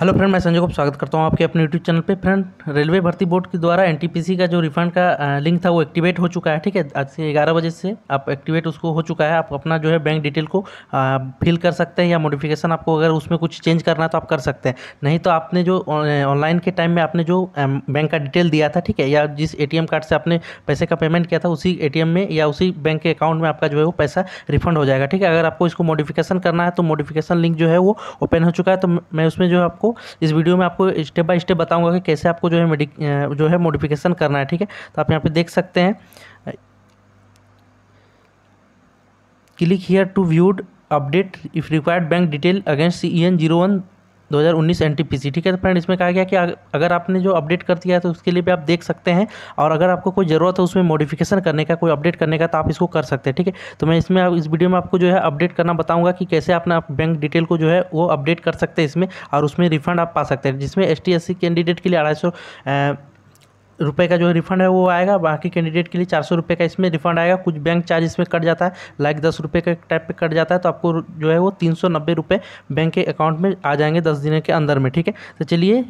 hello friend मैं संजय को स्वागत करता हूं आपके अपने यूट्यूब चैनल पे फ्रेंड रेलवे भर्ती बोर्ड के द्वारा एनटीपीसी का जो रिफंड का लिंक था वो एक्टिवेट हो चुका है ठीक है आज से ग्यारह बजे से आप एक्टिवेट उसको हो चुका है आप अपना जो है बैंक डिटेल को फिल कर सकते हैं या मॉडिफिकेशन आपको अगर उसमें कुछ चेंज करना है तो आप कर सकते हैं नहीं तो आपने जो ऑनलाइन के टाइम में आपने जो बैंक का डिटेल दिया था ठीक है या जिस ए कार्ड से आपने पैसे का पेमेंट किया था उसी ए में या उसी बैंक के अकाउंट में आपका जो है वो पैसा रिफंड हो जाएगा ठीक है अगर आपको इसको मॉडिफिकेशन करना है तो मॉडिफिकेशन लिंक जो है वो ओपन हो चुका है तो मैं उसमें जो है आपको इस वीडियो में आपको स्टेप बाय स्टेप बताऊंगा कि कैसे आपको जो है मेडिक जो है मोडिफिकेशन करना है ठीक है तो आप यहाँ पे देख सकते हैं click here to viewed update if required bank detail against C E N zero one 2019 NTPC ठीक है तो फ्रेंड इसमें कहा गया कि अगर आपने जो अपडेट कर दिया है तो उसके लिए भी आप देख सकते हैं और अगर आपको कोई ज़रूरत है उसमें मॉडिफिकेशन करने का कोई अपडेट करने का तो आप इसको कर सकते हैं ठीक है तो मैं इसमें इस वीडियो में आपको जो है अपडेट करना बताऊँगा कि कैसे अपना बैंक डिटेल को जो है वो अपडेट कर सकते हैं इसमें और उसमें रिफंड आप पा सकते हैं जिसमें एस कैंडिडेट के लिए अढ़ाई रुपए का जो रिफंड है वो आएगा बाकी कैंडिडेट के लिए चार सौ रुपये का इसमें रिफंड आएगा कुछ बैंक चार्ज इसमें कट जाता है लाइक दस रुपये का टाइप पे कट जाता है तो आपको जो है वो तीन सौ नब्बे रुपये बैंक के अकाउंट में आ जाएंगे दस दिन के अंदर में ठीक है तो चलिए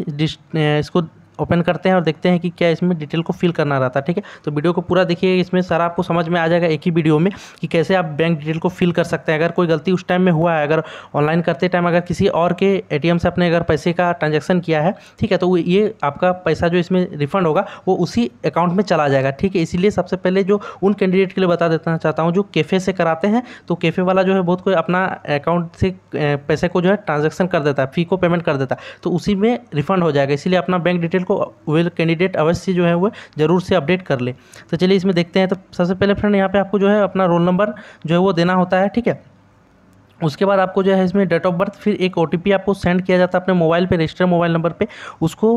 इसको ओपन करते हैं और देखते हैं कि क्या इसमें डिटेल को फिल करना रहता है ठीक है तो वीडियो को पूरा देखिए इसमें सारा आपको समझ में आ जाएगा एक ही वीडियो में कि कैसे आप बैंक डिटेल को फिल कर सकते हैं अगर कोई गलती उस टाइम में हुआ है अगर ऑनलाइन करते टाइम अगर किसी और के ए से अपने अगर पैसे का ट्रांजेक्शन किया है ठीक है तो ये आपका पैसा जो इसमें रिफंड होगा वो उसी अकाउंट में चला जाएगा ठीक है इसीलिए सबसे पहले जो उन कैंडिडेट के लिए बता देना चाहता हूँ जो कैफ़े से कराते हैं तो कैफ़े वाला जो है बहुत कोई अपना अकाउंट से पैसे को जो है ट्रांजेक्शन कर देता है फ़ी को पेमेंट कर देता है तो उसी में रिफंड हो जाएगा इसीलिए अपना बैंक डिटेल को वेल कैंडिडेट अवश्य जो है वो जरूर से अपडेट कर ले तो चलिए इसमें देखते हैं तो सबसे पहले फ्रेंड यहाँ पर आपको जो है अपना रोल नंबर जो है वो देना होता है ठीक है उसके बाद आपको जो है इसमें डेट ऑफ बर्थ फिर एक ओ आपको सेंड किया जाता है अपने मोबाइल पर रजिस्टर मोबाइल नंबर पर उसको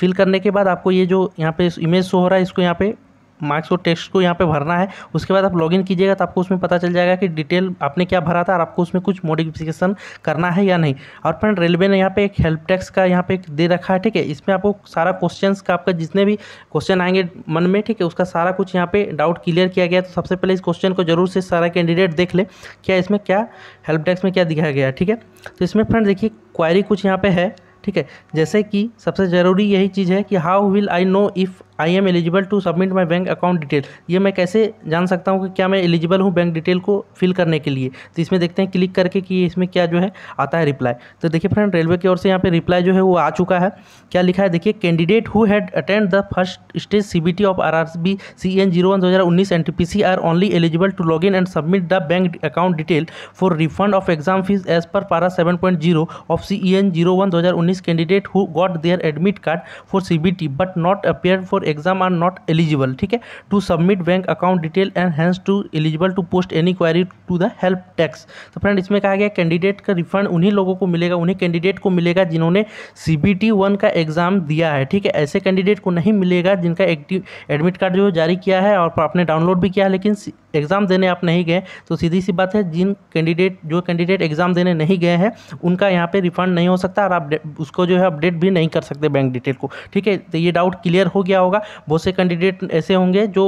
फिल करने के बाद आपको ये जो यहाँ पे इमेज शो हो रहा है इसको यहाँ पे मार्क्स और टेस्ट को यहाँ पे भरना है उसके बाद आप लॉगिन कीजिएगा तो आपको उसमें पता चल जाएगा कि डिटेल आपने क्या भरा था और आपको उसमें कुछ मॉडिफिकेशन करना है या नहीं और फ्रेंड रेलवे ने यहाँ पे एक हेल्प टैक्स का यहाँ पे दे रखा है ठीक है इसमें आपको सारा क्वेश्चन का आपका जितने भी क्वेश्चन आएंगे मन में ठीक है उसका सारा कुछ यहाँ पे डाउट क्लियर किया गया तो सबसे पहले इस क्वेश्चन को जरूर से सारा कैंडिडेट देख ले क्या इसमें क्या हेल्प डेस्क में क्या दिखाया गया ठीक है तो इसमें फ्रेंड देखिए क्वायरी कुछ यहाँ पे है ठीक है जैसे कि सबसे ज़रूरी यही चीज़ है कि how will I know if I am eligible to submit my bank account detail ये मैं कैसे जान सकता हूँ कि क्या मैं एलिजिबल हूँ बैंक डिटेल को फिल करने के लिए तो इसमें देखते हैं क्लिक करके कि इसमें क्या जो है आता है रिप्लाई तो देखिए फ्रेंड रेलवे की ओर से यहाँ पर रिप्लाई जो है वो आ चुका है क्या लिखा है देखिए candidate who had attend the first stage C B T of R R B C N zero one दो हज़ार उन्नीस N T P C R only eligible to log in and submit the bank account detail for refund of exam fees as per para seven point zero of C E N zero one दो हज़ार उन्नीस candidate who got their admit card for C B T but not appear for exam are not eligible ठीक है to submit bank account detail and hence to eligible to post any query to the help टैक्स तो friend इसमें कहा गया candidate का refund उन्हीं लोगों को मिलेगा उन्हीं कैंडिडेट को मिलेगा जिन्होंने सी बी टी वन का एग्जाम दिया है ठीक है ऐसे कैंडिडेट को नहीं मिलेगा जिनका एक्टिव एडमिट कार्ड जो जारी किया है और आपने डाउनलोड भी किया है लेकिन एग्ज़ाम देने आप नहीं गए तो सीधी सी बात है जिन कैंडिडेट जो कैंडिडेट एग्ज़ाम देने नहीं गए हैं उनका यहाँ पे रिफंड नहीं हो सकता और आप उसको जो है अपडेट भी नहीं कर सकते बैंक डिटेल को ठीक है तो ये डाउट क्लियर हो गया होगा होगा बहुत से कैंडिडेट ऐसे होंगे जो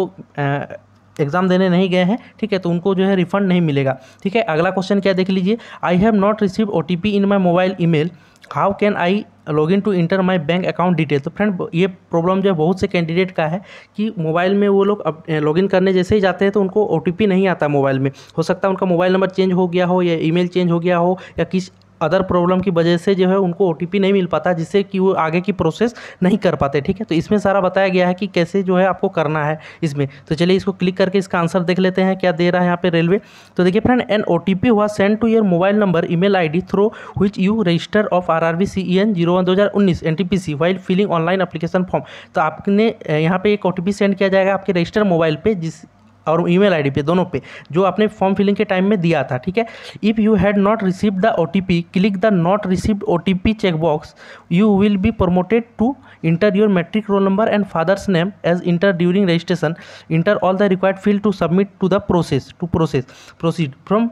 एग्जाम देने नहीं गए हैं ठीक है तो उनको जो है रिफंड नहीं मिलेगा ठीक है अगला क्वेश्चन क्या देख लीजिए I have not receive O in my mobile email how can I log in to enter my bank account detail तो फ्रेंड ये प्रॉब्लम जो है बहुत से कैंडिडेट का है कि मोबाइल में वो लोग अब लॉग इन करने जैसे ही जाते हैं तो उनको ओ नहीं आता मोबाइल में हो सकता है उनका मोबाइल नंबर चेंज हो गया हो या ईमेल चेंज हो गया हो या किस अदर प्रॉब्लम की वजह से जो है उनको ओ नहीं मिल पाता जिससे कि वो आगे की प्रोसेस नहीं कर पाते ठीक है तो इसमें सारा बताया गया है कि कैसे जो है आपको करना है इसमें तो चलिए इसको क्लिक करके इसका आंसर देख लेते हैं क्या दे रहा है यहाँ पे रेलवे तो देखिए friend an O T P हुआ send to your mobile number email I D through which you register of R R B C E N zero one दो हज़ार उन्नीस N T P C while filling online application form तो आपने यहाँ पे एक ओ T P send किया जाएगा आपके रजिस्टर मोबाइल पर जिस और ईमेल आईडी पे दोनों पे जो आपने फॉर्म फिलिंग के टाइम में दिया था ठीक है if you had not receive the O click the not received O T P checkbox you will be promoted to enter your matric roll number and father's name as enter during registration enter all the required field to submit to the process to process proceed from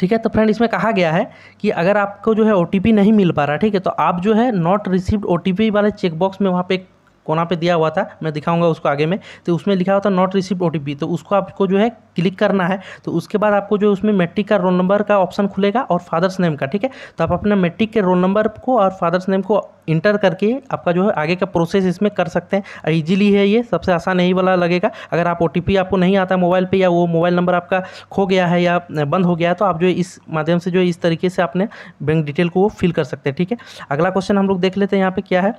ठीक है तो friend इसमें कहा गया है कि अगर आपको जो है ओ नहीं मिल पा रहा ठीक है तो आप जो है नॉट रिसीव्ड ओ वाले चेकबॉक्स में वहाँ पे एक कोना पे दिया हुआ था मैं दिखाऊंगा उसको आगे में तो उसमें लिखा हुआ था नॉट रिसिप्ट ओ तो उसको आपको जो है क्लिक करना है तो उसके बाद आपको जो उसमें मेट्रिक का रोल नंबर का ऑप्शन खुलेगा और फादर्स नेम का ठीक है तो आप अपना मेट्रिक के रोल नंबर को और फादर्स नेम को इंटर करके आपका जो है आगे का प्रोसेस इसमें कर सकते हैं ईजिली है ये सबसे आसान यही वाला लगेगा अगर आप ओ आपको नहीं आता मोबाइल पर या वो मोबाइल नंबर आपका खो गया है या बंद हो गया है तो आप जो इस माध्यम से जो इस तरीके से अपने बैंक डिटेल को वो फिल कर सकते हैं ठीक है अगला क्वेश्चन हम लोग देख लेते हैं यहाँ पे क्या है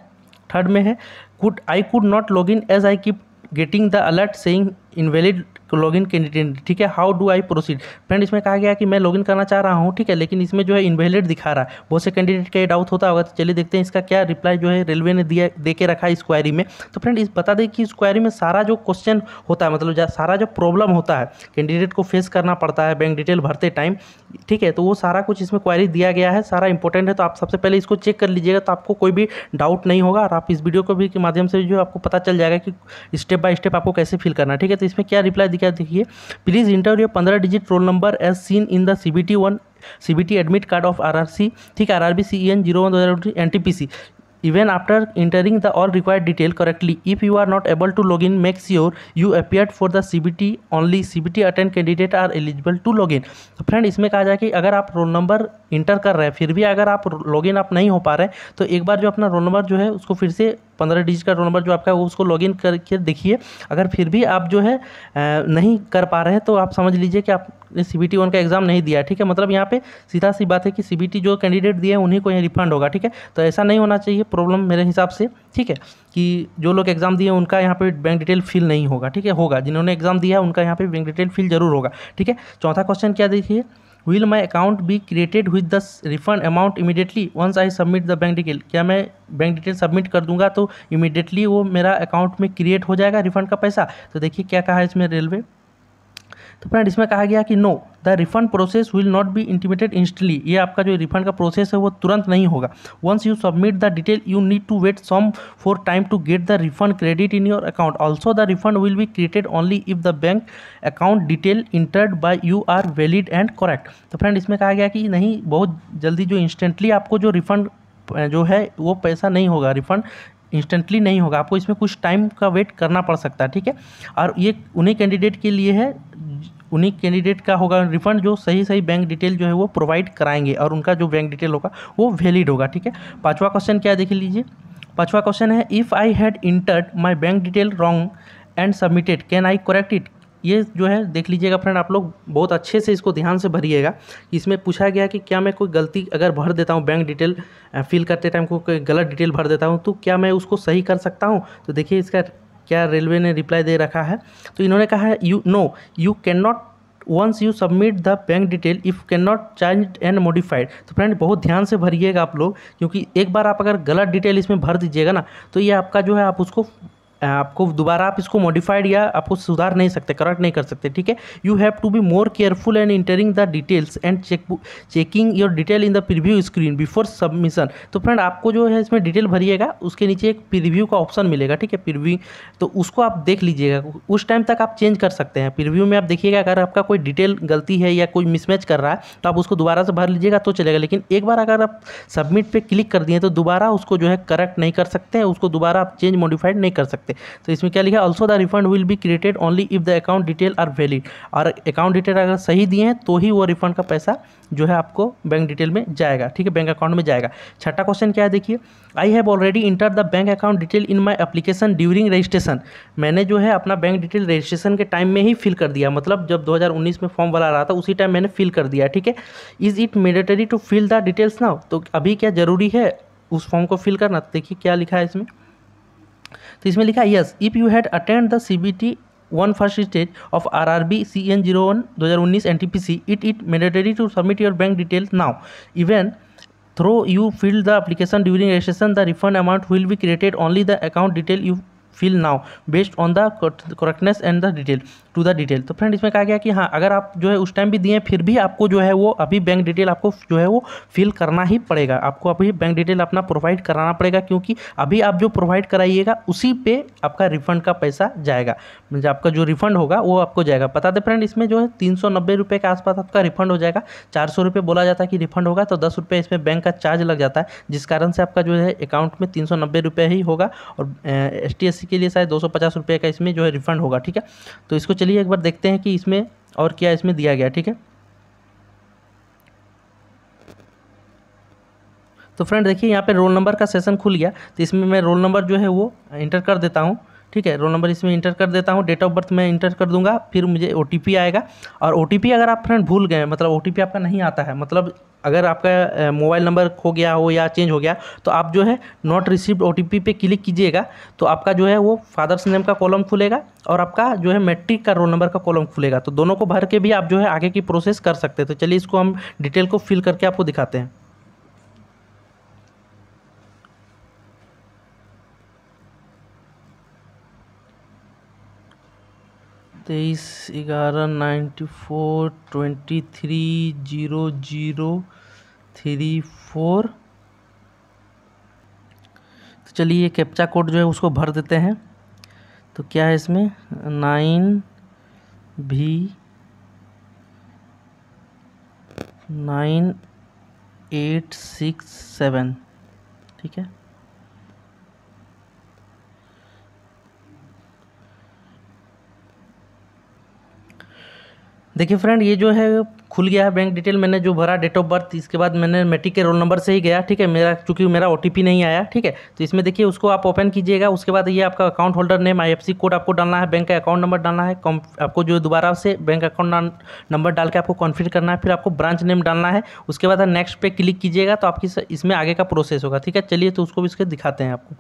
थर्ड में है could I could not log in as I keep getting the alert saying invalid login candidate ठीक है how do I proceed friend इसमें कहा गया कि मैं लॉगिन करना चाह रहा हूँ ठीक है लेकिन इसमें जो है इनवैलिड दिखा रहा है बहुत से कैंडिडेट का ये डाउट होता होगा तो चलिए देखते हैं इसका क्या रिप्लाई जो है रेलवे ने दिया दे के रखा इस क्वायरी में तो फ्रेंड इस बता दें कि इस क्वायरी में सारा जो क्वेश्चन होता है मतलब सारा जो प्रॉब्लम होता है कैंडिडेट को फेस करना पड़ता है बैंक डिटेल भरते टाइम ठीक है तो वो सारा कुछ इसमें क्वायरी दिया गया है सारा इंपॉर्टेंट है तो आप सबसे पहले इसको चेक कर लीजिएगा तो आपको कोई भी डाउट नहीं होगा और आप इस वीडियो को भी के माध्यम से जो आपको पता चल जाएगा कि स्टेप बाय स्टेप आपको कैसे फिल करना ठीक है तो इसमें क्या रिप्लाई दिखा देखिए प्लीज़ इंटर योर पंद्रह digit roll number as seen in the C B T one C B T admit card of R R C ठीक R R B C N zero one दो हज़ार N T P C even after entering the all required detail correctly if you are not able to log in make sure you appeared for the cbt only cbt attend candidate are eligible to log in तो friend इसमें कहा जाए कि अगर आप roll number inter कर रहे हैं फिर भी अगर आप लॉग इन आप नहीं हो पा रहे तो एक बार जो अपना रोल नंबर जो है उसको फिर से पंद्रह डिजिट का रोल नंबर जो आपका है उसको लॉगिन करके देखिए अगर फिर भी आप जो है नहीं कर पा रहे हैं तो आप समझ लीजिए कि आपने सी बी वन का एग्ज़ाम नहीं दिया ठीक है मतलब यहाँ पे सीधा सी बात है कि सी जो कैंडिडेट दिए उन्हीं को यहाँ रिफंड होगा ठीक है तो ऐसा नहीं होना चाहिए प्रॉब्लम मेरे हिसाब से ठीक है कि जो लोग एग्ज़ाम दिए उनका यहाँ पे बैंक डिटेल फिल नहीं होगा ठीक है होगा जिन्होंने एग्ज़ाम दिया है उनका यहाँ पे बैंक डिटेल फिल जरूर होगा ठीक है चौथा क्वेश्चन क्या देखिए will my account be created with the refund amount immediately once I submit the bank detail क्या मैं बैंक डिटेल सबमिट कर दूंगा तो इमीडिएटली वो मेरा अकाउंट में क्रिएट हो जाएगा रिफंड का पैसा तो देखिए क्या कहा है इसमें रेलवे तो फ्रेंड इसमें कहा गया कि no the refund process will not be intimated instantly ये आपका जो रिफंड का प्रोसेस है वो तुरंत नहीं होगा once you submit the detail you need to wait some for time to get the refund credit in your account also the refund will be created only if the bank account detail entered by you are valid and correct तो friend इसमें कहा गया कि नहीं बहुत जल्दी जो instantly आपको जो रिफंड जो है वो पैसा नहीं होगा रिफंड इंस्टेंटली नहीं होगा आपको इसमें कुछ टाइम का वेट करना पड़ सकता है ठीक है और ये उन्हीं कैंडिडेट के लिए है उन्हीं कैंडिडेट का होगा रिफंड जो सही सही बैंक डिटेल जो है वो प्रोवाइड कराएंगे और उनका जो बैंक डिटेल होगा वो वैलिड होगा ठीक है पाँचवा क्वेश्चन क्या देख लीजिए पाँचवा क्वेश्चन है if I had entered my bank detail wrong and submitted can I correct it ये जो है देख लीजिएगा फ्रेंड आप लोग बहुत अच्छे से इसको ध्यान से भरिएगा इसमें पूछा गया कि क्या मैं कोई गलती अगर भर देता हूँ बैंक डिटेल फिल करते टाइम कोई गलत डिटेल भर देता हूँ तो क्या मैं उसको सही कर सकता हूँ तो देखिए इसका क्या रेलवे ने रिप्लाई दे रखा है तो इन्होंने कहा है you know you can not once you submit the bank detail if can not change and modified तो फ्रेंड बहुत ध्यान से भरिएगा आप लोग क्योंकि एक बार आप अगर गलत डिटेल इसमें भर दीजिएगा ना तो ये आपका जो है आप उसको आपको दोबारा आप इसको मॉडिफाइड या आपको सुधार नहीं सकते करेक्ट नहीं कर सकते ठीक है you have to be more careful and entering the details and check checking your detail in the preview screen before submission तो फ्रेंड आपको जो है इसमें डिटेल भरिएगा उसके नीचे एक प्रीव्यू का ऑप्शन मिलेगा ठीक है प्रिव्यू तो उसको आप देख लीजिएगा उस टाइम तक आप चेंज कर सकते हैं प्रिव्यू में आप देखिएगा अगर आपका कोई डिटेल गलती है या कोई मिसमैच कर रहा है तो आप उसको दोबारा से भर लीजिएगा तो चलेगा लेकिन एक बार अगर आप सबमिट पर क्लिक कर दिए तो दोबारा उसको जो है करेक्ट नहीं कर सकते हैं उसको दोबारा आप चेंज मॉडिफाइड नहीं कर सकते सकते तो इसमें क्या लिखा है also the refund will be created only if the account detail are valid और अकाउंट डिटेल अगर सही दिए हैं तो ही वो रिफंड का पैसा जो है आपको बैंक डिटेल में जाएगा ठीक है बैंक अकाउंट में जाएगा छठा क्वेश्चन क्या है देखिए I have already enter the bank account detail in my application during registration मैंने जो है अपना बैंक डिटेल रजिस्ट्रेशन के टाइम में ही फिल कर दिया मतलब जब 2019 में फॉर्म वाला रहा था उसी टाइम मैंने फिल कर दिया ठीक है is it mandatory to fill the details now तो अभी क्या ज़रूरी है उस फॉर्म को फिल करना देखिए क्या लिखा है इसमें तो इसमें लिखा yes if you had attend the C B T one first stage of R R B C N zero one दो हज़ार उन्नीस N T P C it it mandatory to submit your bank details now even through you fill the application during registration the refund amount will be credited only the account detail you fill now based on the correctness and the detail to the detail तो friend इसमें कहा गया कि हाँ अगर आप जो है उस टाइम भी दिए फिर भी आपको जो है वो अभी बैंक डिटेल आपको जो है वो फिल करना ही पड़ेगा आपको अभी बैंक डिटेल अपना प्रोवाइड कराना पड़ेगा क्योंकि अभी आप जो प्रोवाइड कराइएगा उसी पे आपका रिफंड का पैसा जाएगा मतलब आपका जो रिफंड होगा वो आपको जाएगा बता दें फ्रेंड इसमें जो है तीन सौ नब्बे रुपये के आसपास आपका रिफंड हो जाएगा चार सौ रुपये बोला जाता है कि रिफंड होगा तो दस रुपये इसमें बैंक का चार्ज लग जाता है जिस कारण से आपका जो है अकाउंट में तीन सौ नब्बे रुपये ही होगा और एस टी एस सी के लिए शायद दो सौ पचास रुपये का इसमें जो है रिफंड होगा ठीक है तो इसको चलिए एक बार देखते हैं कि इसमें और क्या इसमें दिया गया ठीक है तो फ्रेंड देखिए यहाँ पे रोल नंबर का सेशन खुल गया तो इसमें मैं रोल नंबर जो है वो इंटर कर देता हूँ ठीक है रोल नंबर इसमें इंटर कर देता हूँ डेट ऑफ बर्थ मैं इंटर कर दूंगा फिर मुझे ओ आएगा और ओ अगर आप फ्रेंड भूल गए मतलब ओ आपका नहीं आता है मतलब अगर आपका मोबाइल नंबर खो गया हो या चेंज हो गया तो आप जो है नॉट रिसीव्ड ओ पे क्लिक कीजिएगा तो आपका जो है वो फादर्स नेम का कॉलम खुलेगा और आपका जो है मैट्रिक का रोल नंबर का कॉलम खुलेगा तो दोनों को भर के भी आप जो है आगे की प्रोसेस कर सकते हैं तो चलिए इसको हम डिटेल को फिल करके आपको दिखाते हैं तेईस ग्यारह ninety four twenty three zero zero three four तो चलिए ये कैप्चा कोड जो है उसको भर देते हैं तो क्या है इसमें नाइन भी नाइन एट सिक्स सेवन ठीक है देखिए फ्रेंड ये जो है खुल गया है बैंक डिटेल मैंने जो भरा डेट ऑफ बर्थ इसके बाद मैंने मेट्रिक के रोल नंबर से ही गया ठीक है मेरा चूंकि मेरा ओ नहीं आया ठीक है तो इसमें देखिए उसको आप ओपन कीजिएगा उसके बाद ये आपका account holder name I code आपको डालना है बैंक का अकाउंट नंबर डालना है आपको जो दोबारा से बैंक अकाउंट नंबर डाल के आपको कॉन्फिट करना है फिर आपको ब्रांच नेम डालना है उसके बाद नेक्स्ट पे क्लिक कीजिएगा तो आपकी इसमें आगे का प्रोसेस होगा ठीक है चलिए तो उसको भी इसके दिखाते हैं आपको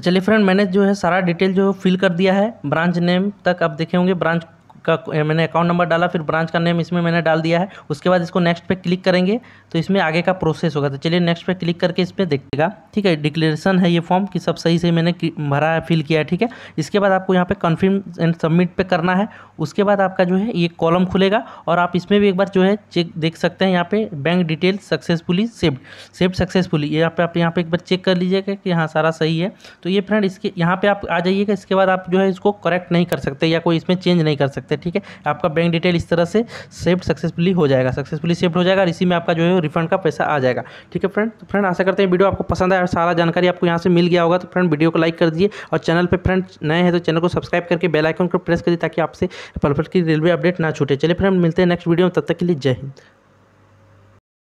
तो चलिए फ्रेंड मैंने जो है सारा डिटेल जो फिल कर दिया है ब्रांच नेम तक आप देखे होंगे ब्रांच का मैंने अकाउंट नंबर डाला फिर ब्रांच का नेम इसमें मैंने डाल दिया है उसके बाद इसको नेक्स्ट पे क्लिक करेंगे तो इसमें आगे का प्रोसेस होगा तो चलिए नेक्स्ट पे क्लिक करके इसमें देखिएगा ठीक है डिक्लेरेशन है ये फॉर्म कि सब सही से मैंने भरा है फिल किया है ठीक है इसके बाद आपको यहाँ पे कन्फर्म एंड सबमिट पर करना है उसके बाद आपका जो है ये कॉलम खुलेगा और आप इसमें भी एक बार जो है चेक देख सकते हैं यहाँ पर bank detail successfully saved saved successfully ये आप आप यहाँ पर एक बार चेक कर लीजिएगा कि हाँ सारा सही है तो ये फ्रेंड इसके यहाँ पर आप आ जाइएगा इसके बाद आप जो है इसको करेक्ट नहीं कर सकते या कोई इसमें चेंज नहीं कर सकते सकते हैं ठीक है आपका बैंक डिटेल इस तरह से सेफ्ट सक्सेसफुली हो जाएगा सक्सेसफुली सेफ्ट हो जाएगा और इसी में आपका जो है रिफंड का पैसा आ जाएगा ठीक है फ्रेंड तो फ्रेंड आशा करते हैं वीडियो आपको पसंद आया और सारा जानकारी आपको यहाँ से मिल गया होगा तो फ्रेंड वीडियो को लाइक कर दिए और चैनल पर फ्रेंड नए हैं तो चैनल को सब्सक्राइब करके बेलाइकन को प्रेस करिए ताकि आपसे परफेक्ट की रेलवे अपडेट ना छूटे चले फ्रेंड मिलते हैं नेक्स्ट वीडियो में तब तक के लिए जय हिंद